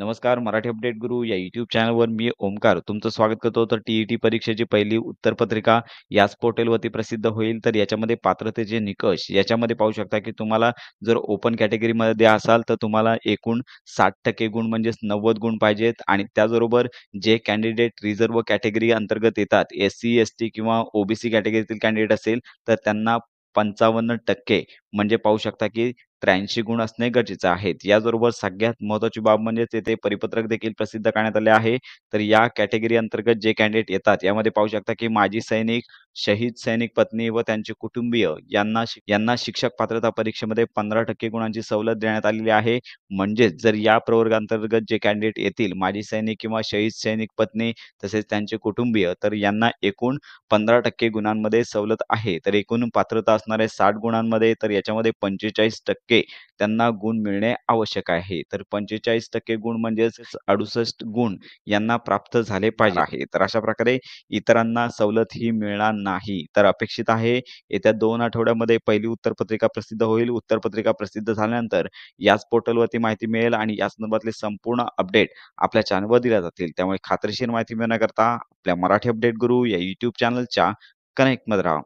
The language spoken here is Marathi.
नमस्कार मराठी अपडेट गुरु या युट्यूब चॅनलवर मी ओमकार तुमचं स्वागत करतो तर टीईटी e परीक्षेची पहिली उत्तरपत्रिका याच पोर्टलवरती प्रसिद्ध होईल तर याच्यामध्ये पात्रतेचे निकष याच्यामध्ये पाहू शकता की तुम्हाला जर ओपन कॅटेगरीमध्ये असाल तर तुम्हाला एकूण साठ टक्के गुण म्हणजेच नव्वद गुण पाहिजेत आणि त्याचबरोबर जे कॅन्डिडेट रिझर्व कॅटेगरी अंतर्गत येतात एस सी एस टी किंवा ओबीसी कॅटेगरीतील कॅन्डिडेट असेल तर त्यांना पंचावन्न टक्के म्हणजे पाहू शकता की त्र्याऐंशी गुण असणे गरजेचे आहेत याचबरोबर सगळ्यात महत्वाची बाब म्हणजे तेथे परिपत्रक देखील प्रसिद्ध करण्यात आले आहे तर या कॅटेगरी अंतर्गत जे कॅन्डिडेट येतात यामध्ये पाहू शकता की माजी सैनिक शहीद सैनिक पत्नी व त्यांचे कुटुंबीय यांना यांना शिक्षक पात्रता परीक्षेमध्ये पंधरा टक्के गुणांची सवलत देण्यात आलेली आहे म्हणजेच जर या प्रवर्गांतर्गत जे कॅन्डिडेट येतील माजी सैनिक किंवा शहीद सैनिक पत्नी तसेच त्यांचे कुटुंबीय तर यांना एकूण पंधरा टक्के गुणांमध्ये सवलत आहे तर एकूण पात्रता असणारे साठ गुणांमध्ये तर याच्यामध्ये पंचेचाळीस टक्के त्यांना गुण मिळणे आवश्यक आहे तर पंचेचाळीस टक्के गुण म्हणजे अडुसष्ट गुण यांना प्राप्त झाले पाहिजे आहे तर अशा प्रकारे इतरांना सवलत ही मिळणार नाही तर अपेक्षित आहे येत्या दोन आठवड्यामध्ये पहिली उत्तरपत्रिका प्रसिद्ध होईल उत्तरपत्रिका प्रसिद्ध झाल्यानंतर याच पोर्टलवरती माहिती मिळेल आणि या संदर्भातले संपूर्ण अपडेट आपल्या चॅनलवर दिल्या जातील त्यामुळे खात्रीशीर माहिती मिळण्याकरता आपल्या मराठी अपडेट गुरु या युट्यूब चॅनलच्या मध्ये राहा